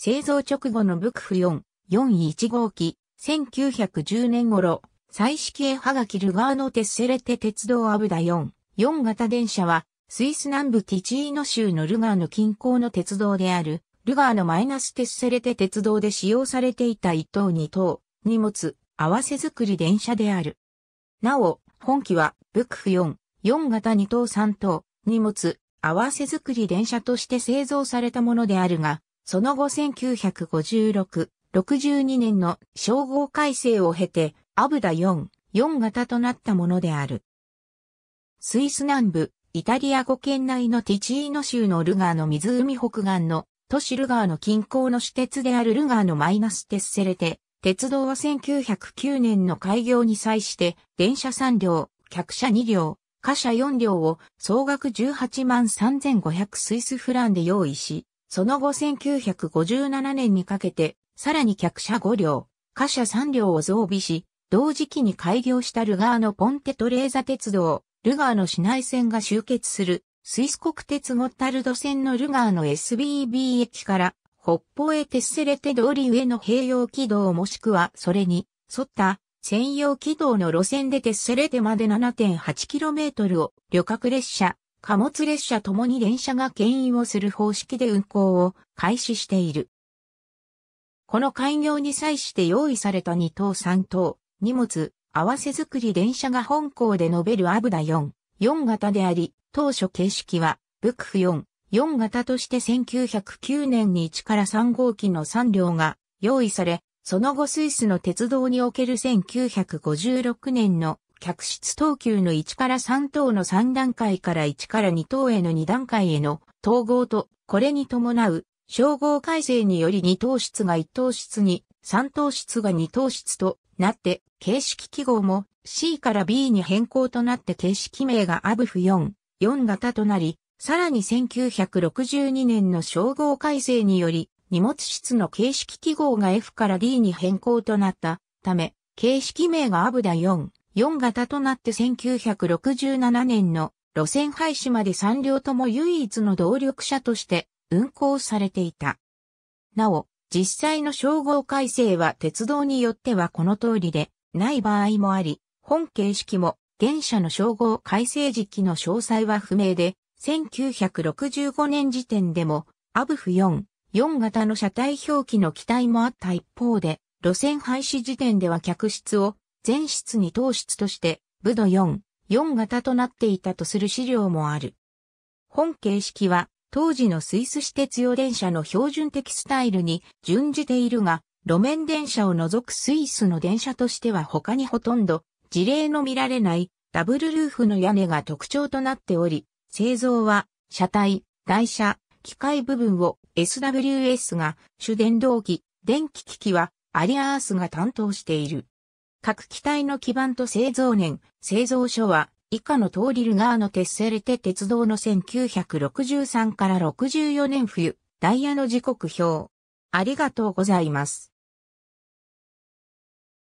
製造直後のブクフ4、4 1号機、1910年頃、彩色絵ハがキルガーノ・テッセレテ鉄道アブダ4、4型電車は、スイス南部ティチーノ州のルガーの近郊の鉄道である、ルガーのマイナステッセレテ鉄道で使用されていた1等2等、荷物、合わせ作り電車である。なお、本機は、ブクフ4、4型2等3等、荷物、合わせ作り電車として製造されたものであるが、その後1956、62年の称号改正を経て、アブダ4、4型となったものである。スイス南部、イタリア語圏内のティチーノ州のルガーの湖北岸の都市ルガーの近郊の私鉄であるルガーのマイナステッセレテ。鉄道は1909年の開業に際して電車3両、客車2両、貨車4両を総額18万3500スイスフランで用意し、その後1957年にかけて、さらに客車5両、貨車3両を増備し、同時期に開業したルガーのポンテトレーザ鉄道、ルガーの市内線が集結する、スイス国鉄ゴッタルド線のルガーの SBB 駅から、北方へテッセレテ通り上の併用軌道もしくはそれに沿った専用軌道の路線でテッセレテまで 7.8km を旅客列車貨物列車ともに電車が牽引をする方式で運行を開始している。この開業に際して用意された2等3等、荷物、合わせ作り電車が本校で述べるアブダ4、4型であり、当初形式は、ブクフ4、4型として1909年に1から3号機の3両が用意され、その後スイスの鉄道における1956年の客室等級の1から3等の3段階から1から2等への2段階への統合と、これに伴う、称号改正により2等室が1等室に、3等室が2等室となって、形式記号も C から B に変更となって形式名がアブフ4、4型となり、さらに1962年の称号改正により、荷物室の形式記号が F から D に変更となったため、形式名がアブダ4、4型となって1967年の路線廃止まで3両とも唯一の動力車として運行されていた。なお、実際の称号改正は鉄道によってはこの通りでない場合もあり、本形式も現社の称号改正時期の詳細は不明で、1965年時点でもアブフ4、4型の車体表記の機体もあった一方で、路線廃止時点では客室を全室に等室として、部の4、4型となっていたとする資料もある。本形式は、当時のスイス私鉄用電車の標準的スタイルに準じているが、路面電車を除くスイスの電車としては他にほとんど事例の見られないダブルルーフの屋根が特徴となっており、製造は車体、台車、機械部分を SWS が主電動機、電気機器はアリアースが担当している。各機体の基盤と製造年、製造所は、以下の通りルガーのテッセルテ鉄道の1963から64年冬、ダイヤの時刻表。ありがとうございます。